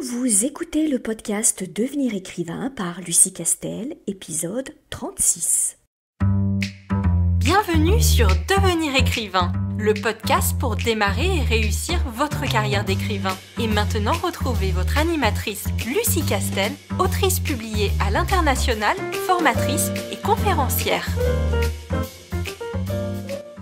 Vous écoutez le podcast Devenir écrivain par Lucie Castel, épisode 36. Bienvenue sur Devenir écrivain, le podcast pour démarrer et réussir votre carrière d'écrivain. Et maintenant, retrouvez votre animatrice Lucie Castel, autrice publiée à l'international, formatrice et conférencière.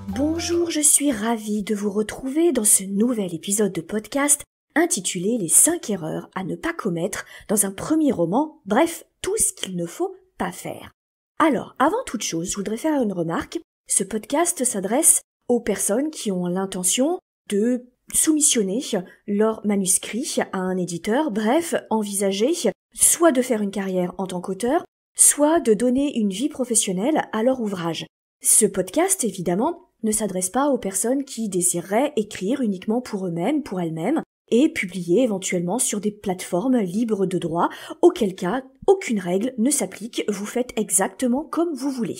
Bonjour, je suis ravie de vous retrouver dans ce nouvel épisode de podcast intitulé Les cinq erreurs à ne pas commettre dans un premier roman, bref, tout ce qu'il ne faut pas faire. Alors, avant toute chose, je voudrais faire une remarque. Ce podcast s'adresse aux personnes qui ont l'intention de soumissionner leur manuscrit à un éditeur, bref, envisager soit de faire une carrière en tant qu'auteur, soit de donner une vie professionnelle à leur ouvrage. Ce podcast, évidemment, ne s'adresse pas aux personnes qui désireraient écrire uniquement pour eux-mêmes, pour elles-mêmes, et publier éventuellement sur des plateformes libres de droit, auquel cas aucune règle ne s'applique, vous faites exactement comme vous voulez.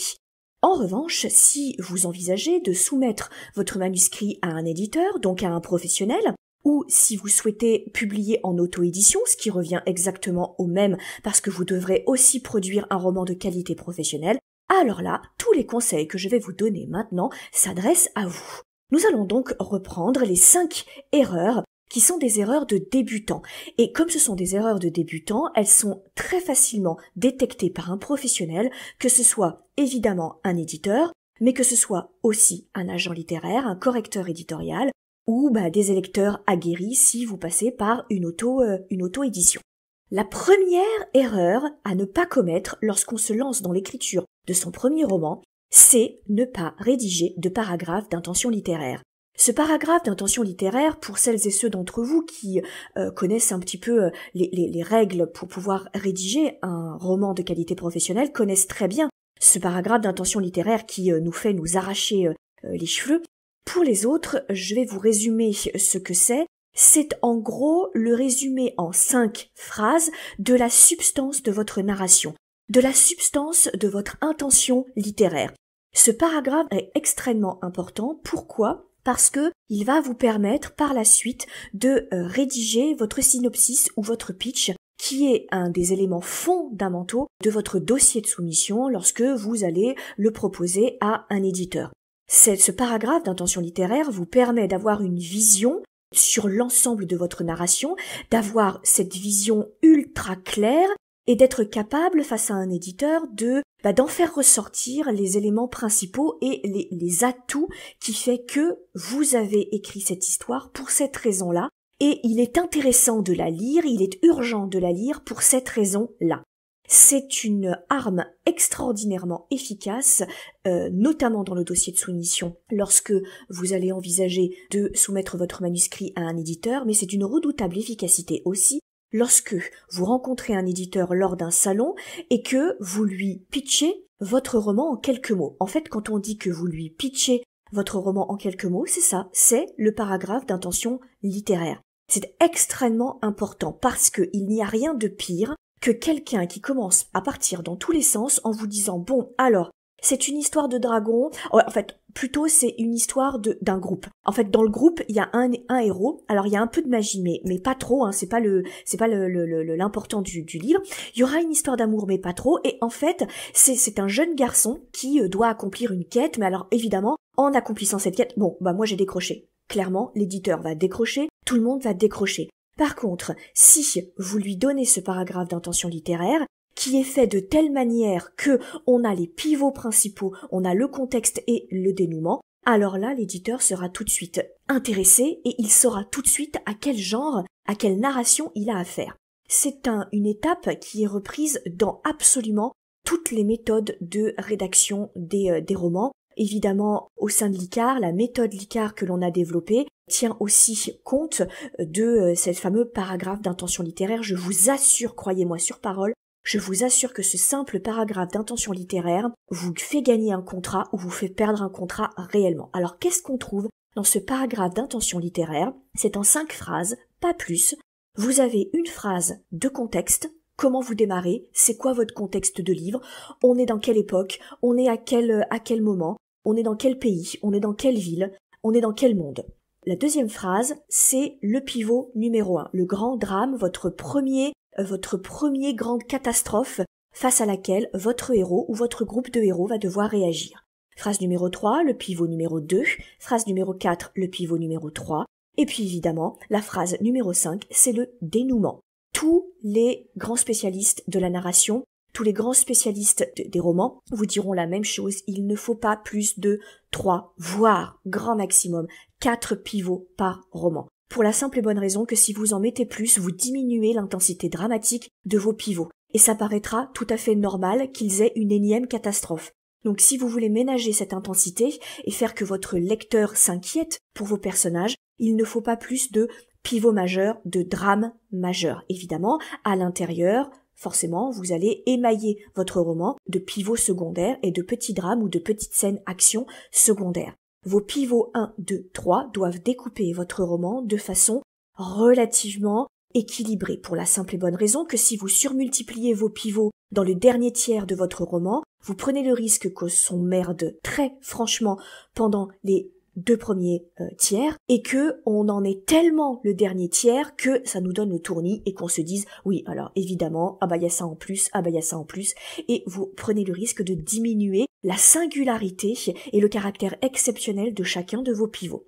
En revanche, si vous envisagez de soumettre votre manuscrit à un éditeur, donc à un professionnel, ou si vous souhaitez publier en auto-édition, ce qui revient exactement au même parce que vous devrez aussi produire un roman de qualité professionnelle, alors là, tous les conseils que je vais vous donner maintenant s'adressent à vous. Nous allons donc reprendre les cinq erreurs qui sont des erreurs de débutants. Et comme ce sont des erreurs de débutants, elles sont très facilement détectées par un professionnel, que ce soit évidemment un éditeur, mais que ce soit aussi un agent littéraire, un correcteur éditorial, ou bah, des électeurs aguerris si vous passez par une auto, euh, une auto-édition. La première erreur à ne pas commettre lorsqu'on se lance dans l'écriture de son premier roman, c'est ne pas rédiger de paragraphes d'intention littéraire. Ce paragraphe d'intention littéraire, pour celles et ceux d'entre vous qui euh, connaissent un petit peu euh, les, règles pour pouvoir rédiger un roman de qualité professionnelle, connaissent très bien ce paragraphe d'intention littéraire qui euh, nous fait nous arracher les cheveux. Pour les autres, je vais vous résumer ce que c'est. C'est en gros le résumé en cinq phrases de la substance de votre narration, de la substance de votre intention littéraire. Ce paragraphe est extrêmement important. Pourquoi parce que il va vous permettre par la suite de euh, rédiger votre synopsis ou votre pitch qui est un des éléments fondamentaux de votre dossier de soumission lorsque vous allez le proposer à un éditeur. Ce paragraphe d'intention littéraire vous permet d'avoir une vision sur l'ensemble de votre narration, d'avoir cette vision ultra claire et d'être capable face à un éditeur de bah, d'en faire ressortir les éléments principaux et les, atouts qui fait que vous avez écrit cette histoire pour cette raison-là, et il est intéressant de la lire, il est urgent de la lire pour cette raison-là. C'est une arme extraordinairement efficace, euh, notamment dans le dossier de soumission, lorsque vous allez envisager de soumettre votre manuscrit à un éditeur, mais c'est une redoutable efficacité aussi lorsque vous rencontrez un éditeur lors d'un salon et que vous lui pitchez votre roman en quelques mots. En fait, quand on dit que vous lui pitchez votre roman en quelques mots, c'est ça, c'est le paragraphe d'intention littéraire. C'est extrêmement important parce qu'il n'y a rien de pire que quelqu'un qui commence à partir dans tous les sens en vous disant bon alors c'est une histoire de dragon. En fait, plutôt c'est une histoire d'un groupe. En fait, dans le groupe, il y a un, héros. Alors il y a un peu de magie, mais, pas trop. Hein. C'est pas le c'est pas l'important le, l'important du, du livre. Il y aura une histoire d'amour, mais pas trop. Et en fait, c'est un jeune garçon qui euh, doit accomplir une quête. Mais alors évidemment, en accomplissant cette quête, bon bah moi j'ai décroché. Clairement, l'éditeur va décrocher. Tout le monde va décrocher. Par contre, si vous lui donnez ce paragraphe d'intention littéraire, qui est fait de telle manière que on a les pivots principaux, on a le contexte et le dénouement, alors là l'éditeur sera tout de suite intéressé et il saura tout de suite à quel genre, à quelle narration il a affaire. C'est une étape qui est reprise dans absolument toutes les méthodes de rédaction euh, des, romans. Évidemment, au sein de l'ICAR, la méthode l'ICAR que l'on a développée tient aussi compte de euh, ce fameux paragraphe d'intention littéraire. Je vous assure, croyez-moi sur parole, je vous assure que ce simple paragraphe d'intention littéraire vous fait gagner un contrat ou vous fait perdre un contrat réellement. Alors qu'est-ce qu'on trouve dans ce paragraphe d'intention littéraire C'est en cinq phrases, pas plus. Vous avez une phrase de contexte, comment vous démarrez, c'est quoi votre contexte de livre, on est dans quelle époque, on est à quel, à quel moment, on est dans quel pays, on est dans quelle ville, on est dans quel monde. La deuxième phrase, c'est le pivot numéro un, le grand drame, votre premier votre premier grande catastrophe face à laquelle votre héros ou votre groupe de héros va devoir réagir. Phrase numéro 3, le pivot numéro 2, phrase numéro 4, le pivot numéro 3, et puis évidemment, la phrase numéro 5, c'est le dénouement. Tous les grands spécialistes de la narration, tous les grands spécialistes des romans vous diront la même chose, il ne faut pas plus de 3, voire grand maximum, 4 pivots par roman pour la simple et bonne raison que si vous en mettez plus, vous diminuez l'intensité dramatique de vos pivots, et ça paraîtra tout à fait normal qu'ils aient une énième catastrophe. Donc si vous voulez ménager cette intensité et faire que votre lecteur s'inquiète pour vos personnages, il ne faut pas plus de pivots majeurs, de drames majeurs. Évidemment, à l'intérieur, forcément, vous allez émailler votre roman de pivots secondaires et de petits drames ou de petites scènes actions secondaires. Vos pivots 1, 2, 3 doivent découper votre roman de façon relativement équilibrée, pour la simple et bonne raison que si vous surmultipliez vos pivots dans le dernier tiers de votre roman, vous prenez le risque que son merde très franchement pendant les deux premiers euh, tiers et que on en est tellement le dernier tiers que ça nous donne le tournis et qu'on se dise oui alors évidemment ah bah il y a ça en plus ah bah il y a ça en plus et vous prenez le risque de diminuer la singularité et le caractère exceptionnel de chacun de vos pivots.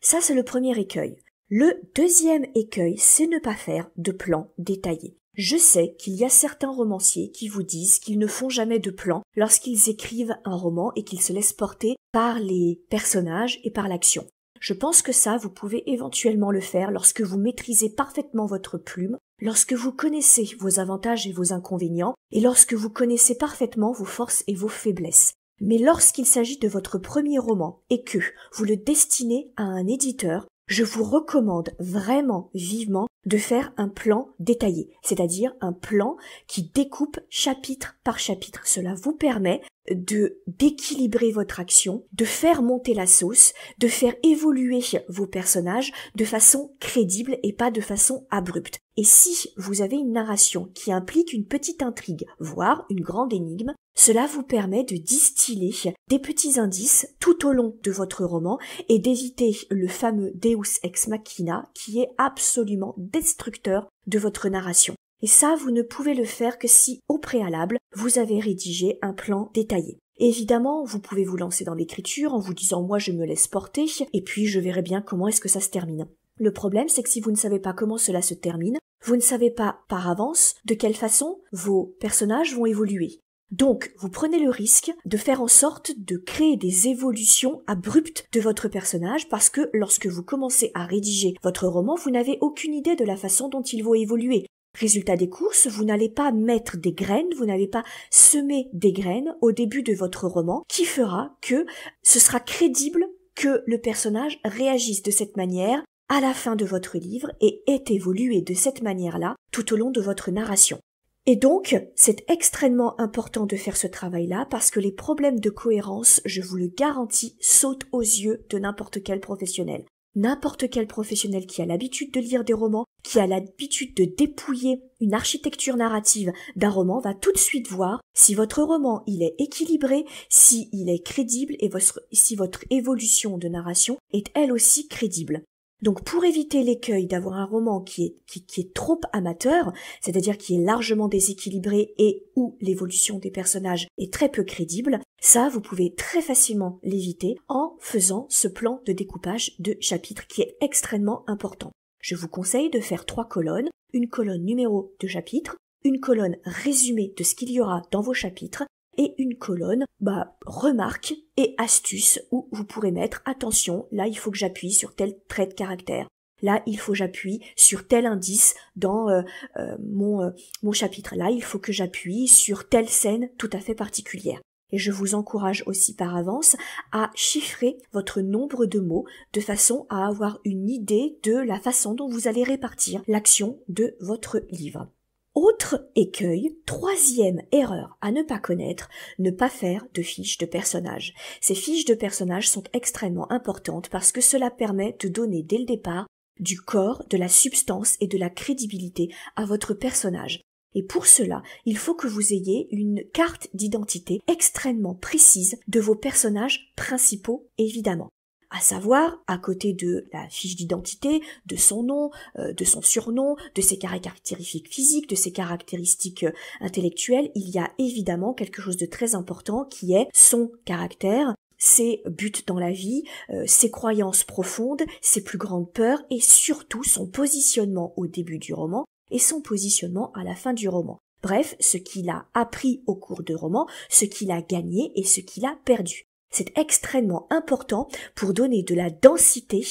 Ça c'est le premier écueil. Le deuxième écueil, c'est ne pas faire de plan détaillé. Je sais qu'il y a certains romanciers qui vous disent qu'ils ne font jamais de plan lorsqu'ils écrivent un roman et qu'ils se laissent porter par les personnages et par l'action. Je pense que ça, vous pouvez éventuellement le faire lorsque vous maîtrisez parfaitement votre plume, lorsque vous connaissez vos avantages et vos inconvénients, et lorsque vous connaissez parfaitement vos forces et vos faiblesses. Mais lorsqu'il s'agit de votre premier roman et que vous le destinez à un éditeur, je vous recommande vraiment vivement de faire un plan détaillé, c'est-à-dire un plan qui découpe chapitre par chapitre. Cela vous permet de d'équilibrer votre action, de faire monter la sauce, de faire évoluer vos personnages de façon crédible et pas de façon abrupte. Et si vous avez une narration qui implique une petite intrigue, voire une grande énigme, cela vous permet de distiller des petits indices tout au long de votre roman et d'éviter le fameux Deus ex machina qui est absolument destructeur de votre narration. Et ça, vous ne pouvez le faire que si, au préalable, vous avez rédigé un plan détaillé. évidemment, vous pouvez vous lancer dans l'écriture en vous disant moi je me laisse porter, et puis je verrai bien comment est-ce que ça se termine. Le problème, c'est que si vous ne savez pas comment cela se termine, vous ne savez pas par avance de quelle façon vos personnages vont évoluer. Donc, vous prenez le risque de faire en sorte de créer des évolutions abruptes de votre personnage parce que lorsque vous commencez à rédiger votre roman, vous n'avez aucune idée de la façon dont il va évoluer. Résultat des courses, vous n'allez pas mettre des graines, vous n'allez pas semer des graines au début de votre roman qui fera que ce sera crédible que le personnage réagisse de cette manière à la fin de votre livre et ait évolué de cette manière-là tout au long de votre narration. Et donc, c'est extrêmement important de faire ce travail-là parce que les problèmes de cohérence, je vous le garantis, sautent aux yeux de n'importe quel professionnel. N'importe quel professionnel qui a l'habitude de lire des romans, qui a l'habitude de dépouiller une architecture narrative d'un roman, va tout de suite voir si votre roman il est équilibré, si il est crédible et si votre évolution de narration est elle aussi crédible. Donc pour éviter l'écueil d'avoir un roman qui est, trop amateur, c'est-à-dire qui est largement déséquilibré et où l'évolution des personnages est très peu crédible, ça vous pouvez très facilement l'éviter en faisant ce plan de découpage de chapitres qui est extrêmement important. Je vous conseille de faire trois colonnes, une colonne numéro de chapitre, une colonne résumée de ce qu'il y aura dans vos chapitres et une colonne, bah, remarque et astuces » où vous pourrez mettre attention, là il faut que j'appuie sur tel trait de caractère. Là, il faut que j'appuie sur tel indice dans euh, euh, mon, euh, mon chapitre. Là, il faut que j'appuie sur telle scène tout à fait particulière. Et je vous encourage aussi par avance à chiffrer votre nombre de mots de façon à avoir une idée de la façon dont vous allez répartir l'action de votre livre. Autre écueil, troisième erreur à ne pas connaître, ne pas faire de fiches de personnages. Ces fiches de personnages sont extrêmement importantes parce que cela permet de donner dès le départ du corps, de la substance et de la crédibilité à votre personnage. Et pour cela, il faut que vous ayez une carte d'identité extrêmement précise de vos personnages principaux, évidemment à savoir, à côté de la fiche d'identité, de son nom, euh, de son surnom, de ses caractéristiques physiques, de ses caractéristiques euh, intellectuelles, il y a évidemment quelque chose de très important qui est son caractère, ses buts dans la vie, euh, ses croyances profondes, ses plus grandes peurs et surtout son positionnement au début du roman et son positionnement à la fin du roman. Bref, ce qu'il a appris au cours du roman, ce qu'il a gagné et ce qu'il a perdu. C'est extrêmement important pour donner de la densité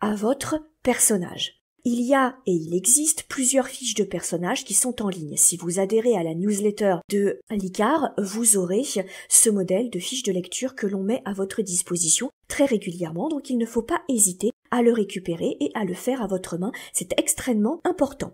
à votre personnage. Il y a et il existe plusieurs fiches de personnages qui sont en ligne. Si vous adhérez à la newsletter de l'ICAR, vous aurez ce modèle de fiche de lecture que l'on met à votre disposition très régulièrement, donc il ne faut pas hésiter à le récupérer et à le faire à votre main. C'est extrêmement important.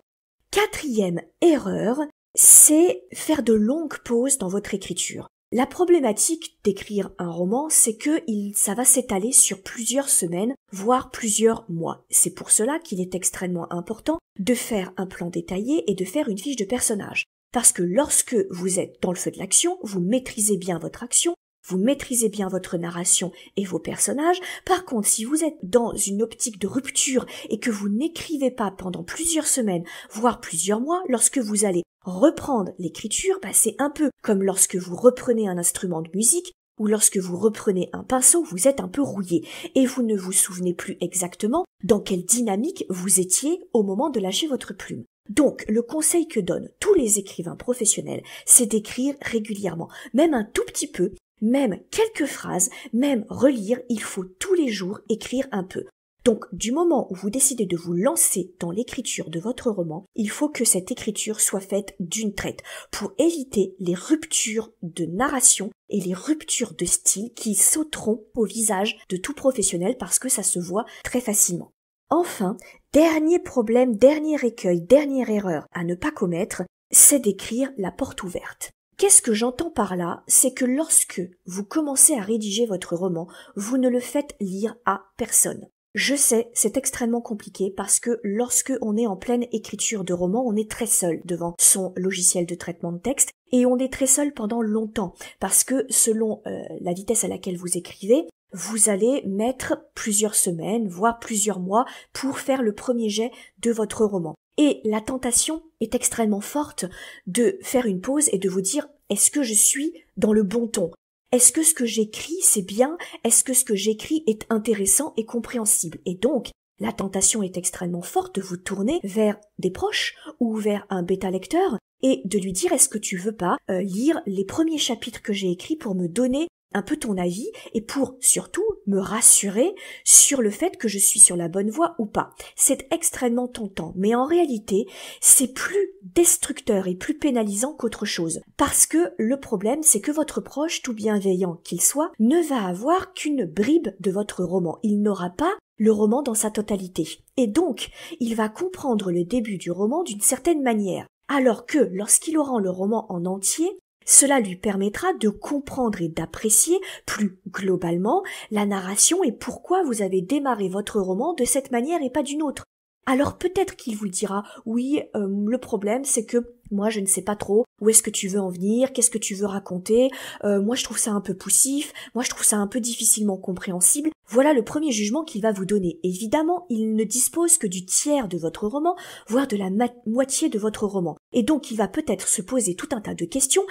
Quatrième erreur, c'est faire de longues pauses dans votre écriture. La problématique d'écrire un roman, c'est que ça va s'étaler sur plusieurs semaines, voire plusieurs mois. C'est pour cela qu'il est extrêmement important de faire un plan détaillé et de faire une fiche de personnage. Parce que lorsque vous êtes dans le feu de l'action, vous maîtrisez bien votre action, vous maîtrisez bien votre narration et vos personnages. Par contre, si vous êtes dans une optique de rupture et que vous n'écrivez pas pendant plusieurs semaines, voire plusieurs mois, lorsque vous allez Reprendre l'écriture, bah, c'est un peu comme lorsque vous reprenez un instrument de musique ou lorsque vous reprenez un pinceau, vous êtes un peu rouillé et vous ne vous souvenez plus exactement dans quelle dynamique vous étiez au moment de lâcher votre plume. Donc, le conseil que donnent tous les écrivains professionnels, c'est d'écrire régulièrement, même un tout petit peu, même quelques phrases, même relire, il faut tous les jours écrire un peu. Donc du moment où vous décidez de vous lancer dans l'écriture de votre roman, il faut que cette écriture soit faite d'une traite pour éviter les ruptures de narration et les ruptures de style qui sauteront au visage de tout professionnel parce que ça se voit très facilement. Enfin, dernier problème, dernier écueil, dernière erreur à ne pas commettre, c'est d'écrire la porte ouverte. Qu'est-ce que j'entends par là C'est que lorsque vous commencez à rédiger votre roman, vous ne le faites lire à personne. Je sais, c'est extrêmement compliqué parce que lorsque on est en pleine écriture de roman, on est très seul devant son logiciel de traitement de texte et on est très seul pendant longtemps parce que selon euh, la vitesse à laquelle vous écrivez, vous allez mettre plusieurs semaines, voire plusieurs mois pour faire le premier jet de votre roman. Et la tentation est extrêmement forte de faire une pause et de vous dire est-ce que je suis dans le bon ton est-ce que ce que j'écris, c'est bien Est-ce que ce que j'écris est intéressant et compréhensible Et donc, la tentation est extrêmement forte de vous tourner vers des proches ou vers un bêta-lecteur et de lui dire est-ce que tu veux pas euh, lire les premiers chapitres que j'ai écrits pour me donner un peu ton avis et pour surtout me rassurer sur le fait que je suis sur la bonne voie ou pas. C'est extrêmement tentant, mais en réalité, c'est plus destructeur et plus pénalisant qu'autre chose. Parce que le problème, c'est que votre proche, tout bienveillant qu'il soit, ne va avoir qu'une bribe de votre roman. Il n'aura pas le roman dans sa totalité. Et donc, il va comprendre le début du roman d'une certaine manière alors que lorsqu'il aura le roman en entier, cela lui permettra de comprendre et d'apprécier plus globalement la narration et pourquoi vous avez démarré votre roman de cette manière et pas d'une autre. Alors peut-être qu'il vous dira oui, euh, le problème c'est que moi je ne sais pas trop où est-ce que tu veux en venir, qu'est-ce que tu veux raconter, euh, moi je trouve ça un peu poussif, moi je trouve ça un peu difficilement compréhensible. Voilà le premier jugement qu'il va vous donner. Évidemment, il ne dispose que du tiers de votre roman, voire de la moitié de votre roman. Et donc il va peut-être se poser tout un tas de questions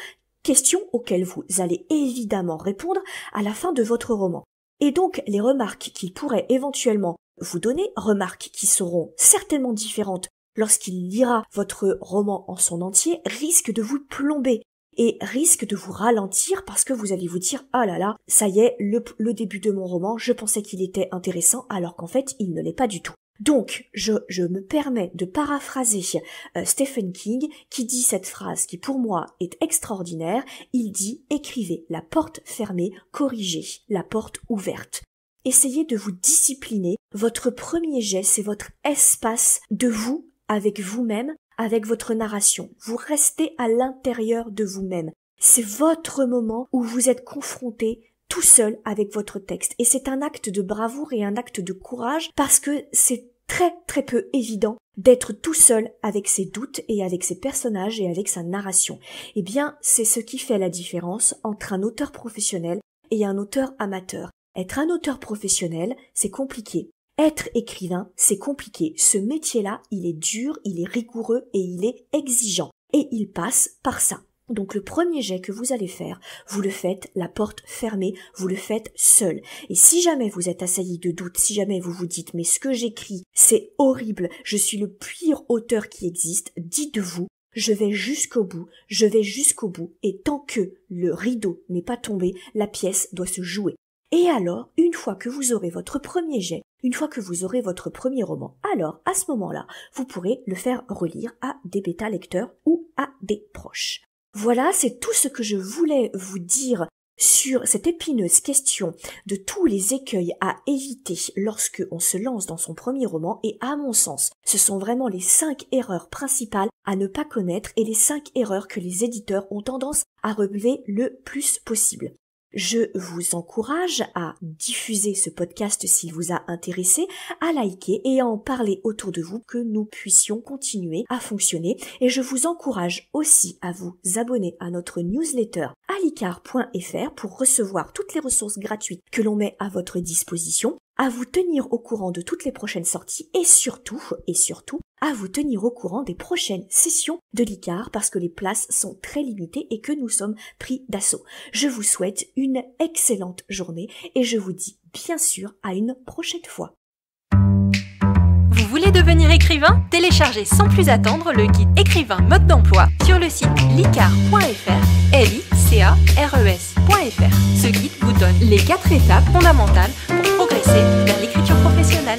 questions auxquelles vous allez évidemment répondre à la fin de votre roman. Et donc les remarques qu'il pourrait éventuellement vous donner, remarques qui seront certainement différentes lorsqu'il lira votre roman en son entier, risquent de vous plomber et risquent de vous ralentir parce que vous allez vous dire ah là là, ça y est, le début de mon roman, je pensais qu'il était intéressant alors qu'en fait il ne l'est pas du tout. Donc, je, me permets de paraphraser euh, Stephen King qui dit cette phrase qui pour moi est extraordinaire. Il dit écrivez la porte fermée, corrigez la porte ouverte. Essayez de vous discipliner. Votre premier geste, c'est votre espace de vous avec vous-même, avec votre narration. Vous restez à l'intérieur de vous-même. C'est votre moment où vous êtes confronté tout seul avec votre texte. Et c'est un acte de bravoure et un acte de courage parce que c'est très très peu évident d'être tout seul avec ses doutes et avec ses personnages et avec sa narration. Eh bien, c'est ce qui fait la différence entre un auteur professionnel et un auteur amateur. Être un auteur professionnel, c'est compliqué. Être écrivain, c'est compliqué. Ce métier-là, il est dur, il est rigoureux et il est exigeant. Et il passe par ça. Donc le premier jet que vous allez faire, vous le faites la porte fermée, vous le faites seul. Et si jamais vous êtes assailli de doutes, si jamais vous vous dites mais ce que j'écris, c'est horrible, je suis le pire auteur qui existe, dites-vous je vais jusqu'au bout, je vais jusqu'au bout, et tant que le rideau n'est pas tombé, la pièce doit se jouer. Et alors, une fois que vous aurez votre premier jet, une fois que vous aurez votre premier roman, alors à ce moment-là, vous pourrez le faire relire à des bêta lecteurs ou à des proches. Voilà, c'est tout ce que je voulais vous dire sur cette épineuse question de tous les écueils à éviter lorsque on se lance dans son premier roman et à mon sens, ce sont vraiment les cinq erreurs principales à ne pas connaître et les cinq erreurs que les éditeurs ont tendance à relever le plus possible. Je vous encourage à diffuser ce podcast s'il vous a intéressé, à liker et à en parler autour de vous que nous puissions continuer à fonctionner et je vous encourage aussi à vous abonner à notre newsletter alicar.fr pour recevoir toutes les ressources gratuites que l'on met à votre disposition à vous tenir au courant de toutes les prochaines sorties et surtout, et surtout, à vous tenir au courant des prochaines sessions de l'ICAR parce que les places sont très limitées et que nous sommes pris d'assaut. Je vous souhaite une excellente journée et je vous dis bien sûr à une prochaine fois. Vous voulez devenir écrivain Téléchargez sans plus attendre le guide écrivain mode d'emploi sur le site licar.fr, l i c a r e Ce guide vous donne les quatre étapes fondamentales pour vers l'écriture professionnelle.